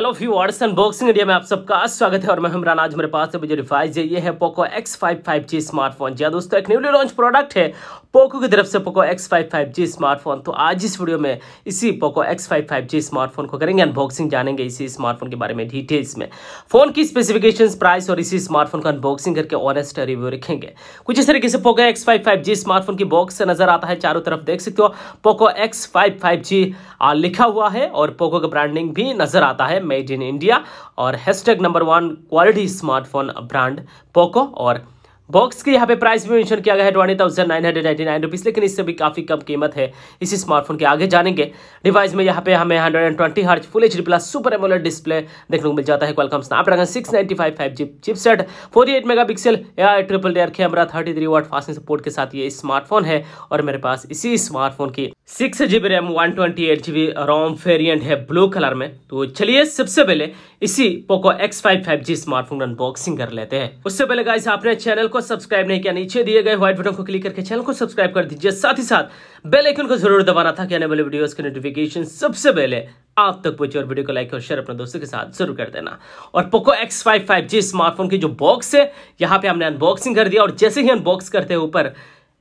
Hello view and unboxing India में आप सबका स्वागत है और मैं हमरान आज मेरे पास है मुझे रिफाइज है ये है Poco X five five G smartphone हाँ जी दोस्तों एक न्यूली लॉन्च प्रोडक्ट है पोको की तरफ से Poco X five five G smartphone तो आज इस वीडियो में इसी Poco X five five G smartphone को करेंगे अनबॉक्सिंग जानेंगे इसी स्मार्टफोन के बारे में डिटेल्स में फोन की स्पेसिफिकेशन प्राइस और इसी स्मार्टफोन का अनबॉक्सिंग करके ऑनेस्ट रिव्यू रखेंगे कुछ इस तरीके से Poco X five five G smartphone की बॉक्स से नजर आता है चारों तरफ देख सकते हो Poco X five five G लिखा हुआ है और पोको का ब्रांडिंग भी नजर आता है मेड इन इंडिया और hashtag number one quality smartphone brand Poco और बॉक्स के यहाँ पे प्राइस भी मेंशन किया गया है twenty thousand nine hundred ninety nine rupees लेकिन इससे भी काफ़ी कम कीमत है इसी स्मार्टफोन के आगे जानेंगे डिवाइस में यहाँ पे हमें hundred and twenty hertz full h plus super AMOLED display देखने को मिल जाता है Qualcomm Snapdragon six ninety five five G chipset forty eight mega pixel triple rear camera thirty three watt fasting support के साथ ये स्मार्टफोन है और मेरे पास इसी स्मार्टफोन की six G B RAM one twenty eight G B ROM variant है blue colour में तो चलिए सबसे पहले इसी Poco X five five G smartphone unboxing कर लेते हैं उससे पहले गाइस आपने चैनल को सब्सक्राइब नहीं किया नीचे दिए गए व्हाइट बटन को क्लिक करके चैनल को सब्सक्राइब कर दीजिए साथ ही साथ बेल आइकन को जरूर दबाना था कि आने वाले वीडियोज के नोटिफिकेशन सबसे पहले आप तक पहुंचे और वीडियो को लाइक और शेयर अपने दोस्तों के साथ जरूर कर देना और Poco X five five G smartphone की जो बॉक्स है यहाँ पे हमने अनबॉक्सिंग कर दिया और जैसे ही अनबॉक्स करते हैं ऊपर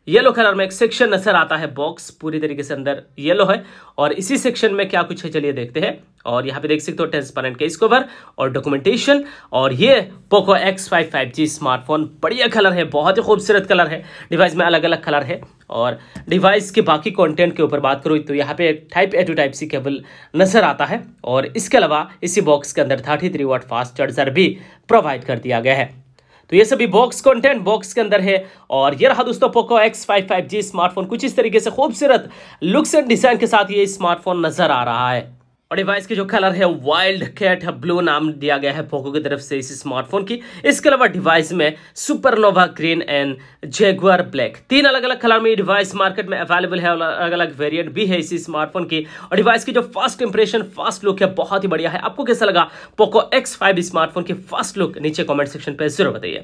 येलो कलर में एक सेक्शन नजर आता है बॉक्स पूरी तरीके से अंदर येलो है और इसी सेक्शन में क्या कुछ है चलिए देखते हैं और यहाँ पे देख सकते हो ट्रांसपेरेंट केस कवर और डॉक्यूमेंटेशन और ये Poco X five five G smartphone बढ़िया कलर है बहुत ही खूबसूरत कलर है डिवाइस में अलग अलग कलर है और डिवाइस के बाकी कंटेंट के ऊपर बात करूँ तो यहाँ पे एक type A to type C cable नज़र आता है और इसके अलावा इसी बॉक्स के अंदर thirty three watt fast charger भी प्रोवाइड कर दिया गया है तो ये सभी बॉक्स कंटेंट बॉक्स के अंदर है और ये रहा दोस्तों Poco X five five G smartphone कुछ इस तरीके से खूबसूरत लुक्स एंड डिजाइन के साथ ये स्मार्टफोन नजर आ रहा है और डिवाइस की जो कलर है वाइल्ड कैट ब्लू नाम दिया गया है पोको की तरफ से इस स्मार्टफोन की इसके अलावा डिवाइस में supernova green and jaguar black तीन अलग अलग कलर में डिवाइस मार्केट में अवेलेबल है अलग अलग वेरियंट भी है इस स्मार्टफोन की और डिवाइस की जो फर्स्ट इंप्रेशन फर्स्ट लुक है बहुत ही बढ़िया है आपको कैसा लगा पोको एक्स स्मार्टफोन की फर्स्ट लुक नीचे कॉमेंट सेक्शन पर जरूर बताइए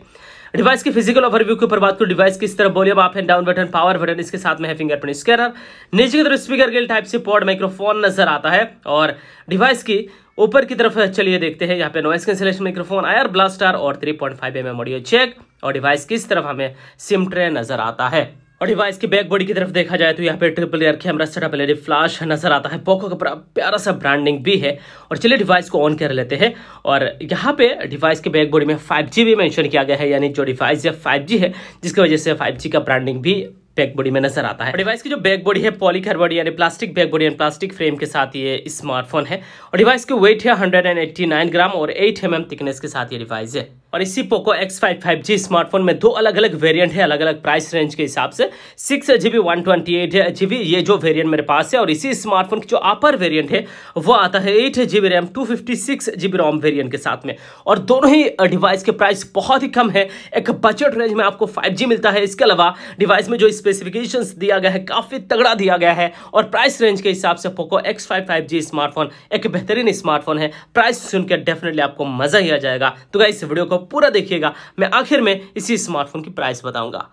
डिवाइस के फिजिकल ओवरव्यू के ऊपर बात करूँ डिवाइस किस तरह बोलिए आप and down button power button इसके साथ में है फिंगरप्रिंट स्कैनर नीचे की तरफ स्पीकर के टाइप से पॉड माइक्रोफोन नजर आता है और डिवाइस की ऊपर की तरफ चलिए देखते हैं यहाँ पे noise cancellation microphone IR blaster और 3.5 पॉइंट mm ऑडियो चेक और डिवाइस किस तरफ हमें सिम ट्रे नजर आता है और डिवाइस की बैक बॉडी की तरफ देखा जाए तो यहाँ पे triple air camera setup LED flash नजर आता है पोको का प्यारा सा ब्रांडिंग भी है और चलिए डिवाइस को ऑन कर लेते हैं और यहाँ पे डिवाइस के बैक बॉडी में 5G भी मेंशन किया गया है यानी जो डिवाइस है 5G है जिसकी वजह से 5G का ब्रांडिंग भी बैक बॉडी में नजर आता है डिवाइस की जो बैक बॉडी है पॉलीकर बॉडी यानी plastic back body and plastic frame के साथ ये स्मार्टफोन है और डिवाइस की वेट है हंड्रेड ग्राम और एट एम mm थिकनेस के साथ ये डिवाइस है और इसी Poco X five five G smartphone में दो अलग अलग वेरियंट है अलग अलग प्राइस रेंज के हिसाब से six G B one twenty eight G B ये जो वेरियंट मेरे पास है और इसी स्मार्टफोन की जो अपर वेरियंट है वो आता है eight G B RAM two fifty six G B ROM variant के साथ में और दोनों ही डिवाइस के प्राइस बहुत ही कम है एक बजट रेंज में आपको फाइव जी मिलता है इसके अलावा डिवाइस में जो स्पेसिफिकेशन दिया गया है काफ़ी तगड़ा दिया गया है और प्राइस रेंज के हिसाब से Poco X five five G smartphone एक बेहतरीन स्मार्टफोन है प्राइस सुनकर डेफिनेटली आपको मजा ही आ जाएगा तो इस वीडियो को पूरा देखिएगा मैं आखिर में इसी स्मार्टफोन की प्राइस बताऊंगा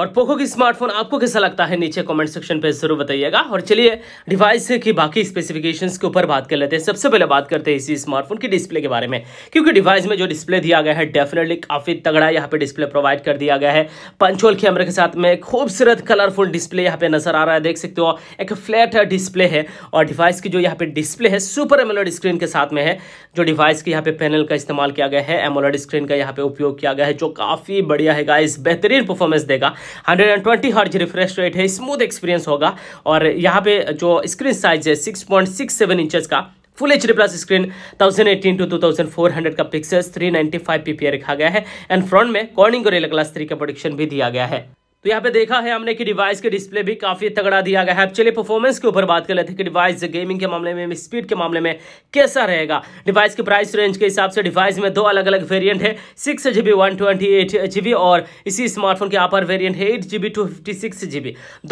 और पोको की स्मार्टफोन आपको कैसा लगता है नीचे कमेंट सेक्शन पे जरूर बताइएगा और चलिए डिवाइस की बाकी स्पेसिफिकेशंस के ऊपर बात कर लेते हैं सबसे पहले बात करते हैं इसी स्मार्टफोन की डिस्प्ले के बारे में क्योंकि डिवाइस में जो डिस्प्ले दिया गया है डेफिनेटली काफ़ी तगड़ा यहाँ पे डिस्प्ले प्रोवाइड कर दिया गया है पंचोल कैमरे के साथ में खूबसूरत कलरफुल डिस्प्ले यहाँ पे नजर आ रहा है देख सकते हो एक फ्लैट डिस्प्ले है और डिवाइस की जो यहाँ पे डिस्प्ले है सुपर एमोलड स्क्रीन के साथ में है जो डिवाइस के यहाँ पे पैनल का इस्तेमाल किया गया है एमोलड स्क्रीन का यहाँ पे उपयोग किया गया है जो काफ़ी बढ़िया है इस बेहतरीन परफॉर्मेंस देगा hundred and twenty hertz refresh rate है स्मूथ एक्सपीरियंस होगा और यहाँ पे जो स्क्रीन साइज है six point six seven inches का full H D plus screen thousand eighteen to two thousand four hundred का पिक्सल्स फाइव पीपीआई रखा गया है एंड फ्रंट में कॉर्निंग गोरेला क्लास थ्री का प्रोडक्शन भी दिया गया है तो यहाँ पे देखा है हमने कि डिवाइस के डिस्प्ले भी काफी तगड़ा दिया गया है चलिए परफॉर्मेंस के ऊपर बात कर लेते हैं कि डिवाइस गेमिंग के मामले में स्पीड के मामले में कैसा रहेगा डिवाइस के प्राइस रेंज के हिसाब से डिवाइस में दो अलग अलग वेरियंट है six GB one twenty eight GB और इसी स्मार्टफोन के अपर वेरियंट है eight GB two fifty six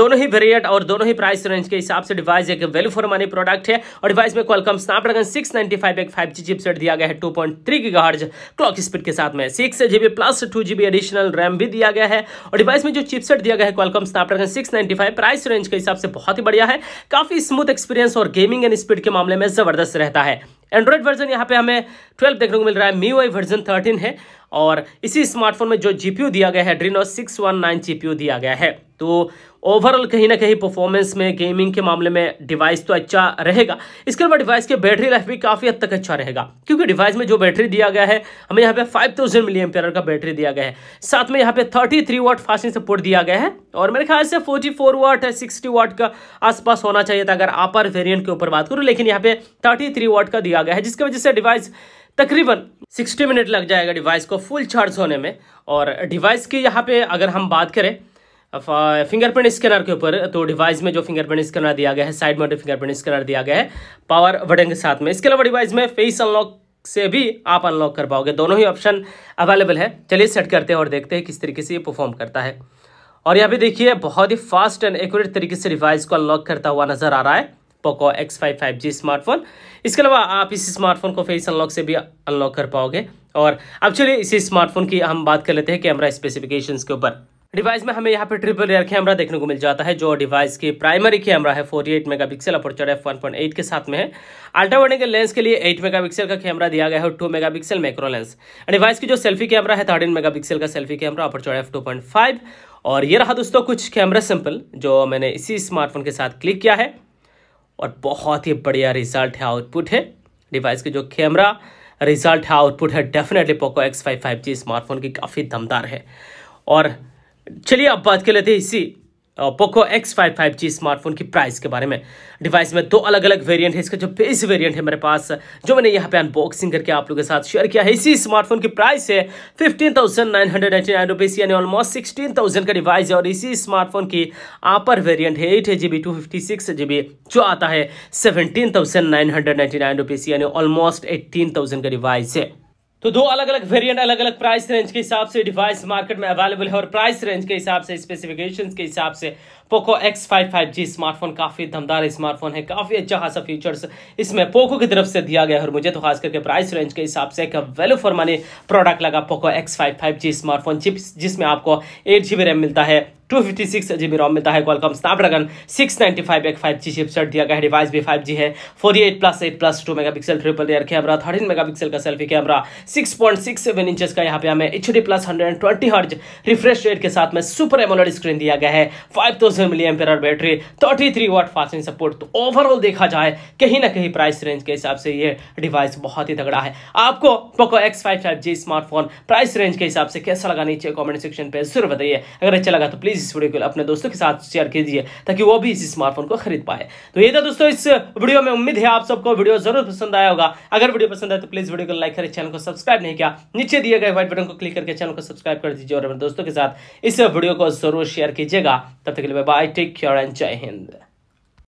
दोनों ही वेरियंट और दोनों ही प्राइस रेंज के हिसाब से डिवाइस एक वेल्यू फॉर मनी प्रोडक्ट है और डिवाइस में क्वालकम स्नैपड्रैगन सिक्स फाइव एक फाइव जी दिया गया है two point three clock speed के साथ में six plus two additional RAM भी दिया गया है और डिवाइस में जो चिप चिपसेट दिया गया है क्वालकॉम स्नैपड्रैगन 695 प्राइस रेंज के हिसाब से बहुत ही बढ़िया है काफी स्मूथ एक्सपीरियंस और गेमिंग एंड स्पीड के मामले में जबरदस्त रहता है एंड्रॉइड वर्जन यहाँ पे हमें 12 देखने को मिल रहा है मी वाई वर्जन 13 है और इसी स्मार्टफोन में जो जीपीयू दिया गया है Adreno six one nine GPU दिया गया है तो ओवरऑल कहीं ना कहीं परफॉर्मेंस में गेमिंग के मामले में डिवाइस तो अच्छा रहेगा इसके अलावा डिवाइस के बैटरी लाइफ भी काफ़ी हद तक अच्छा रहेगा क्योंकि डिवाइस में जो बैटरी दिया गया है हमें यहाँ पे 5000 थाउजेंड मिली का बैटरी दिया गया है साथ में यहाँ पे 33 थ्री वाट फास्टिंग सपोर्ट दिया गया है और मेरे ख्याल से फोर्टी फोर वाट है सिक्सटी वाट का आसपास होना चाहिए था अगर आपर वेरियंट के ऊपर बात करूँ लेकिन यहाँ पे थर्टी वाट का दिया गया है जिसकी वजह से डिवाइस तकरीबन 60 मिनट लग जाएगा डिवाइस को फुल चार्ज होने में और डिवाइस की यहाँ पे अगर हम बात करें फिंगरप्रिंट स्कैनर के ऊपर तो डिवाइस में जो फिंगरप्रिंट स्कैनर दिया गया है साइड में फिंगरप्रिंट स्कैनर दिया गया है पावर बटन के साथ में इसके अलावा डिवाइस में फेस अनलॉक से भी आप अनलॉक कर पाओगे दोनों ही ऑप्शन अवेलेबल है चलिए सेट करते हैं और देखते हैं किस तरीके से ये परफॉर्म करता है और यहाँ पे देखिए बहुत ही फास्ट एंड एक्यूरेट तरीके से डिवाइस को अनलॉक करता हुआ नजर आ रहा है Poco X five five G smartphone इसके अलावा आप इस स्मार्टफोन को फेस अनलॉक से भी अनलॉक कर पाओगे और अब चलिए इसी स्मार्टफोन की हम बात कर लेते हैं कैमरा स्पेसिफिकेशन के ऊपर डिवाइस में हमें यहाँ पे ट्रिपल रेयर कैमरा देखने को मिल जाता है जो डिवाइस की प्राइमरी कैमरा है 48 अपर अपर्चर एफ 1.8 के साथ में है अल्ट्रा वाइड लेंस के लिए 8 मेगापिक्सल का कैमरा दिया गया है और 2 मेगापिक्सल मैक्रो लेंस डिवाइस की जो सेल्फी कैमरा है मेगा पिक्सल का सेल्फी कैमरा अपर्चर एफ 2.5 और ये रहा दोस्तों कुछ कैमरा सिंपल जो मैंने इसी स्मार्टफोन के साथ क्लिक किया है और बहुत ही बढ़िया रिजल्ट है आउटपुट है डिवाइस के जो कैमरा रिजल्ट है आउटपुट है definitely Poco X five five G smartphone की काफ़ी दमदार है और चलिए अब बात कर लेते हैं इसी Poco X five five G smartphone की प्राइस के बारे में डिवाइस में दो अलग अलग वेरिएंट है इसका जो बेस वेरिएंट है मेरे पास जो मैंने यहाँ पे अनबॉक्सिंग करके आप लोगों के साथ शेयर किया है इसी स्मार्टफोन की प्राइस है fifteen thousand nine hundred ninety nine rupees यानी ऑलमोस्ट सिक्सटीन थाउजेंड का डिवाइस है और इसी स्मार्टफोन की अपर वेरियंट है eight G B two fifty six G B जो आता है seventeen thousand nine hundred ninety nine rupees यानी ऑलमोस्ट एट्टीन थाउजेंड का डिवाइस है तो दो अलग अलग वेरिएंट अलग अलग प्राइस रेंज के हिसाब से डिवाइस मार्केट में अवेलेबल है और प्राइस रेंज के हिसाब से स्पेसिफिकेशन के हिसाब से Poco X five five G smartphone काफ़ी दमदार स्मार्टफोन है काफ़ी अच्छा खासा फीचर्स इसमें पोको की तरफ से दिया गया है और मुझे तो खास करके प्राइस रेंज के हिसाब से एक वैल्यू फॉर मनी प्रोडक्ट लगा Poco X five five G smartphone जिसमें आपको एट जी बी रैम मिलता है two fifty six G B ROM मिलता है Qualcomm Snapdragon six ninety five एक फाइव जी चिपसेट दिया गया है डिवाइस भी फाइव जी है four eight plus eight plus two mega pixel triple air camera thirteen mega pixel का selfie camera six point six seven का यहाँ पे हमें H D plus hundred and twenty hertz refresh rate के साथ में super AMOLED screen दिया गया है फाइव थाउजेंड सौ milli ampere battery thirty three watt fasting support तो ओवरऑल देखा जाए कहीं ना कहीं प्राइस रेंज के हिसाब से ये डिवाइस बहुत ही तगड़ा है आपको Poco X five five G smartphone price range के हिसाब से कैसा लगा नीचे कॉमेंट सेक्शन पर जरूर बताइए अगर अच्छा लगा तो प्लीज़ इस वीडियो को अपने दोस्तों के साथ शेयर कीजिए ताकि वो भी इस स्मार्टफोन को खरीद पाए तो ये था दोस्तों इस वीडियो में उम्मीद है आप सबको वीडियो जरूर पसंद आया होगा अगर वीडियो पसंद आए तो प्लीज़ वीडियो को लाइक करें चैनल को सब्सक्राइब नहीं किया नीचे दिए गए व्हाइट बटन को क्लिक करके चैनल को सब्सक्राइब कर दीजिए और अपने दोस्तों के साथ इस वीडियो को जरूर शेयर कीजिएगा तब तक के लिए Bye, take care, and Jai Hind.